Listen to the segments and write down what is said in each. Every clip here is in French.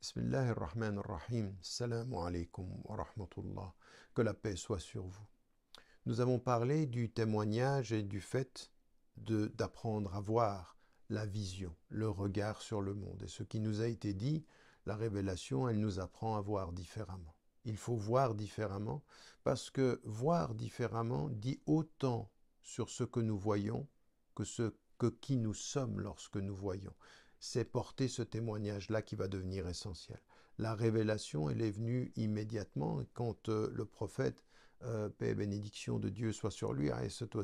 Bismillahirrahmanirrahim. wa rahmatullah. Que la paix soit sur vous. Nous avons parlé du témoignage et du fait d'apprendre à voir la vision, le regard sur le monde. Et ce qui nous a été dit la révélation, elle nous apprend à voir différemment. Il faut voir différemment parce que voir différemment dit autant sur ce que nous voyons que ce que qui nous sommes lorsque nous voyons. C'est porter ce témoignage-là qui va devenir essentiel. La révélation, elle est venue immédiatement quand euh, le prophète, euh, paix et bénédiction de Dieu soit sur lui,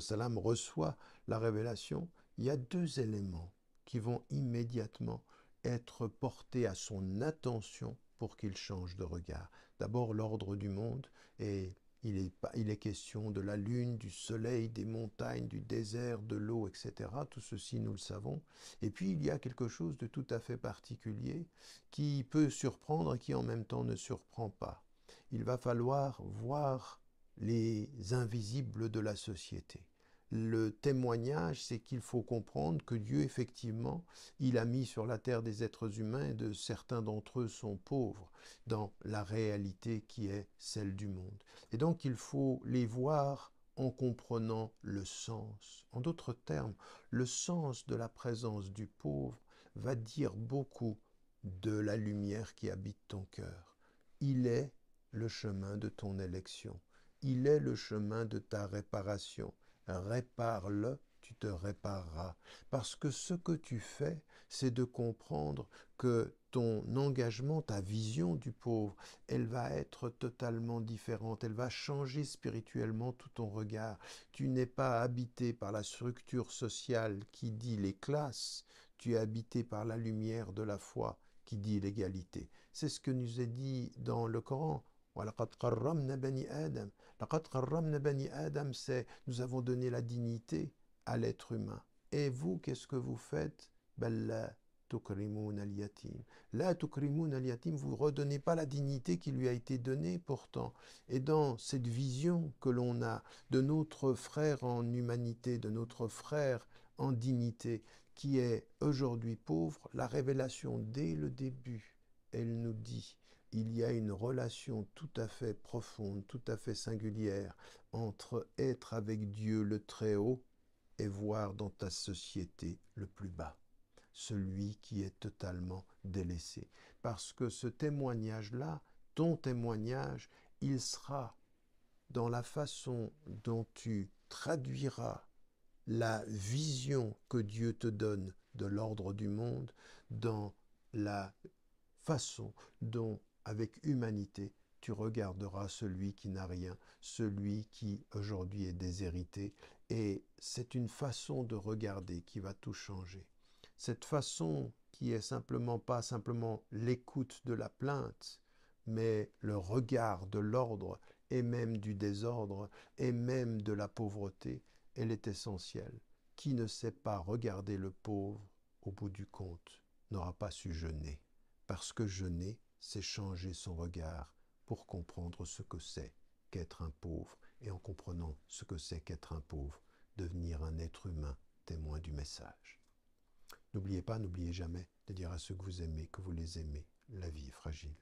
salam reçoit la révélation. Il y a deux éléments qui vont immédiatement être porté à son attention pour qu'il change de regard. D'abord l'ordre du monde, et il est, il est, question de la lune, du soleil, des montagnes, du désert, de l'eau, etc. Tout ceci, nous le savons. Et puis, il y a quelque chose de tout à fait particulier qui peut surprendre et qui en même temps ne surprend pas. Il va falloir voir les invisibles de la société le témoignage, c'est qu'il faut comprendre que Dieu, effectivement, il a mis sur la terre des êtres humains et de certains d'entre eux sont pauvres dans la réalité qui est celle du monde. Et donc il faut les voir en comprenant le sens. En d'autres termes, le sens de la présence du pauvre va dire beaucoup de la lumière qui habite ton cœur. Il est le chemin de ton élection. Il est le chemin de ta réparation répare-le, tu te répareras. Parce que ce que tu fais, c'est de comprendre que ton engagement, ta vision du pauvre, elle va être totalement différente, elle va changer spirituellement tout ton regard. Tu n'es pas habité par la structure sociale qui dit les classes, tu es habité par la lumière de la foi qui dit l'égalité. C'est ce que nous est dit dans le Coran. La Adam. c'est nous avons donné la dignité à l'être humain. Et vous, qu'est-ce que vous faites Balla tukrimun al La vous ne redonnez pas la dignité qui lui a été donnée pourtant. Et dans cette vision que l'on a de notre frère en humanité, de notre frère en dignité, qui est aujourd'hui pauvre, la révélation dès le début, elle nous dit il y a une relation tout à fait profonde, tout à fait singulière entre être avec Dieu le Très-Haut et voir dans ta société le plus bas, celui qui est totalement délaissé. Parce que ce témoignage-là, ton témoignage, il sera dans la façon dont tu traduiras la vision que Dieu te donne de l'ordre du monde dans la façon dont avec humanité, tu regarderas celui qui n'a rien, celui qui aujourd'hui est déshérité. Et c'est une façon de regarder qui va tout changer. Cette façon qui est simplement pas simplement l'écoute de la plainte, mais le regard de l'ordre et même du désordre et même de la pauvreté, elle est essentielle. Qui ne sait pas regarder le pauvre, au bout du compte, n'aura pas su jeûner, parce que jeûner, c'est changer son regard pour comprendre ce que c'est qu'être un pauvre, et en comprenant ce que c'est qu'être un pauvre, devenir un être humain témoin du message. N'oubliez pas, n'oubliez jamais de dire à ceux que vous aimez que vous les aimez. La vie est fragile.